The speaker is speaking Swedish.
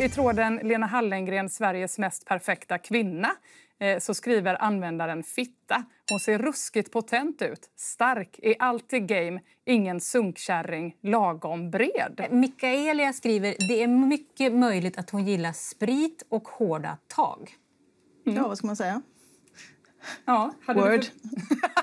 I tråden Lena Hallengren, Sveriges mest perfekta kvinna, eh, så skriver användaren Fitta. Hon ser ruskigt potent ut, stark, är alltid game, ingen sunkkärring, lagom bred. Eh, Mikaelia skriver det är mycket möjligt att hon gillar sprit och hårda tag. Mm. Ja, vad ska man säga? Ja, Word. Du...